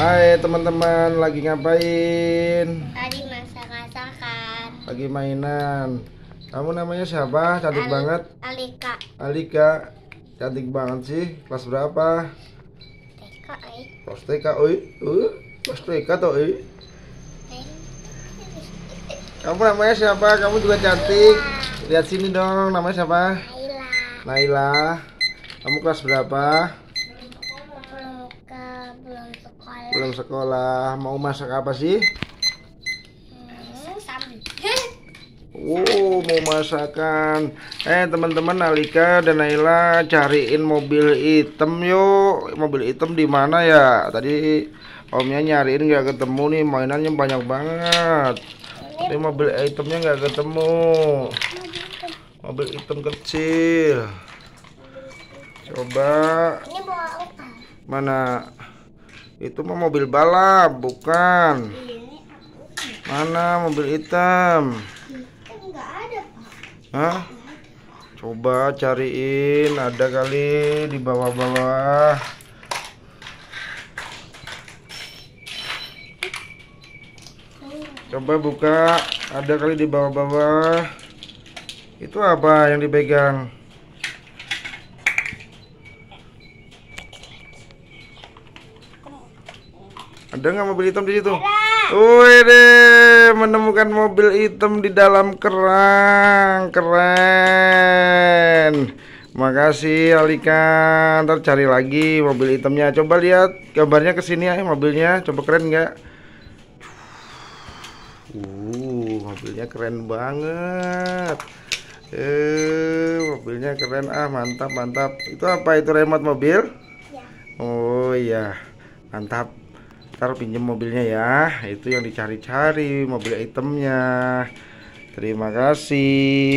Hai teman-teman, lagi ngapain? Lagi masak-masakan. Lagi mainan. Kamu namanya siapa? Cantik Al banget. Alika. Alika, cantik banget sih. Kelas berapa? TK. Kelas TK, oi. Uh, kelas TK toh, oi. Kamu namanya siapa? Kamu juga cantik. Naila. Lihat sini dong, namanya siapa? Naila. Naila. Kamu kelas berapa? Belum, pulang sekolah mau masak apa sih hmm, Oh, mau masakan. Eh, teman-teman, Alika dan Naila cariin mobil hitam yuk. Mobil hitam di mana ya? Tadi omnya nyariin nggak ketemu nih, mainannya banyak banget. tapi mobil hitamnya nggak ketemu. Mobil hitam kecil. Coba. Mana? Itu mah mobil balap, bukan. Mana mobil hitam? Kan Hah? Coba cariin, ada kali di bawah-bawah. Coba buka, ada kali di bawah-bawah. Itu apa yang dipegang? Ada nggak mobil hitam di situ? Wih deh, menemukan mobil hitam di dalam kerang, keren. Makasih Alika, ntar cari lagi mobil hitamnya. Coba lihat gambarnya ke sini ya mobilnya, coba keren nggak? Uh, mobilnya keren banget. Eh, mobilnya keren ah, mantap mantap. Itu apa itu remote mobil? Ya. Oh iya, mantap ntar pinjem mobilnya ya itu yang dicari-cari mobil itemnya terima kasih